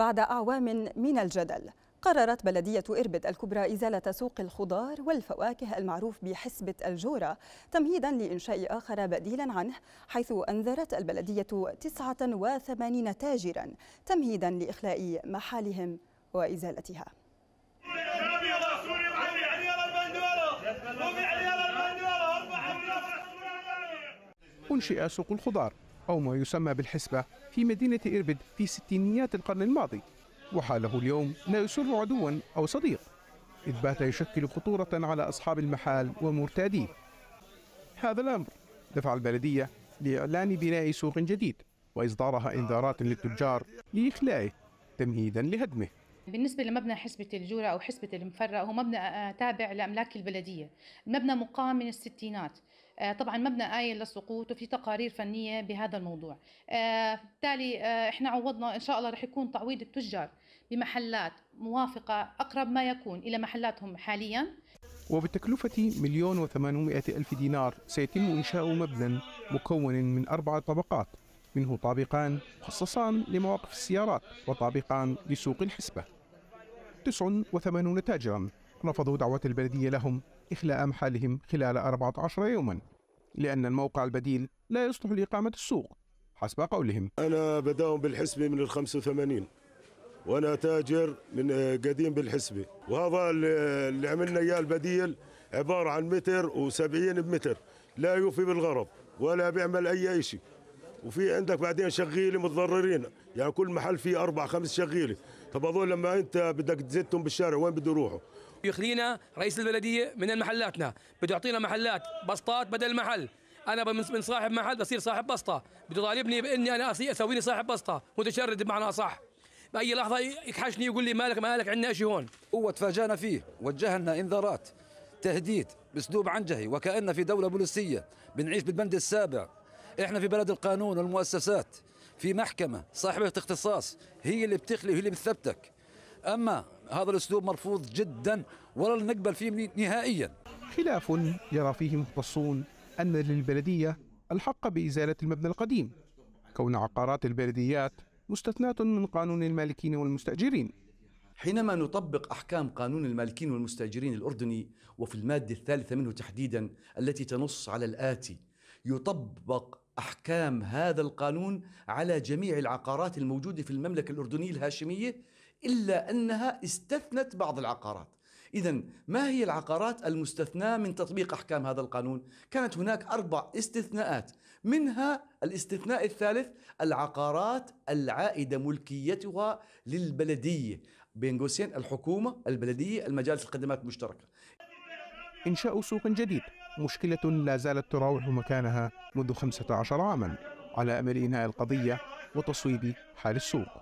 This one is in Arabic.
بعد أعوام من الجدل قررت بلدية إربد الكبرى إزالة سوق الخضار والفواكه المعروف بحسبة الجورة تمهيدا لإنشاء آخر بديلا عنه حيث أنذرت البلدية 89 تاجرا تمهيدا لإخلاء محالهم وإزالتها أنشئ سوق الخضار أو ما يسمى بالحسبة في مدينة إربد في ستينيات القرن الماضي وحاله اليوم لا يسر عدوا أو صديق إذ بات يشكل خطورة على أصحاب المحال ومرتاديه هذا الأمر دفع البلدية لإعلان بناء سوق جديد وإصدارها إنذارات للتجار لإخلائه تمهيدا لهدمه بالنسبة لمبنى حسبة الجورة أو حسبة المفرق هو مبنى آه، تابع لأملاك البلدية المبنى مقام من الستينات آه، طبعا مبنى آيل للسقوط وفي تقارير فنية بهذا الموضوع آه، بالتالي آه، احنا عوضنا إن شاء الله رح يكون تعويض التجار بمحلات موافقة أقرب ما يكون إلى محلاتهم حاليا وبتكلفة مليون وثمانمائة ألف دينار سيتم إنشاء مبنى مكون من أربع طبقات منه طابقان مخصصان لمواقف السيارات وطابقان لسوق الحسبة 89 تاجراً رفضوا دعوة البلدية لهم إخلاء محلهم خلال 14 يوما لأن الموقع البديل لا يصلح لإقامة السوق حسب قولهم أنا بداوم بالحسبة من ال 85 وأنا تاجر من آه، قديم بالحسبة وهذا اللي عملنا إياه البديل عبارة عن متر و70 بمتر لا يوفي بالغرض ولا بيعمل أي شيء وفي عندك بعدين شغيله متضررين يعني كل محل فيه اربع خمس شغيله طب هذول لما انت بدك تزتهم بالشارع وين بده يروحوا يخلينا رئيس البلديه من محلاتنا بده يعطينا محلات بسطات بدل محل انا من صاحب محل بصير صاحب بسطه بده يطالبني باني انا اسويني صاحب بسطه متشرد بمعنى صح باي لحظه يكحشني يقول لي مالك مالك عندنا شيء هون هو تفاجانا فيه وجه لنا انذارات تهديد باسلوب عنجهي وكاننا في دوله بوليسيه بنعيش بالبند السابع احنا في بلد القانون والمؤسسات في محكمه صاحبه اختصاص هي اللي بتخلي وهي اللي بتثبتك أما هذا الأسلوب مرفوض جدا ولا نقبل فيه نهائيا خلاف يرى فيه مختصون أن للبلدية الحق بإزالة المبنى القديم كون عقارات البلديات مستثناة من قانون المالكين والمستأجرين حينما نطبق أحكام قانون المالكين والمستأجرين الأردني وفي المادة الثالثة منه تحديدا التي تنص على الآتي يطبق أحكام هذا القانون على جميع العقارات الموجودة في المملكة الأردنية الهاشمية إلا أنها استثنت بعض العقارات إذا ما هي العقارات المستثناة من تطبيق أحكام هذا القانون؟ كانت هناك أربع استثناءات منها الاستثناء الثالث العقارات العائدة ملكيتها للبلدية بين قوسين الحكومة البلدية المجالس الخدمات المشتركة إنشاء سوق جديد مشكلة لا زالت تراوح مكانها منذ 15 عاما على أمل إنهاء القضية وتصويب حال السوق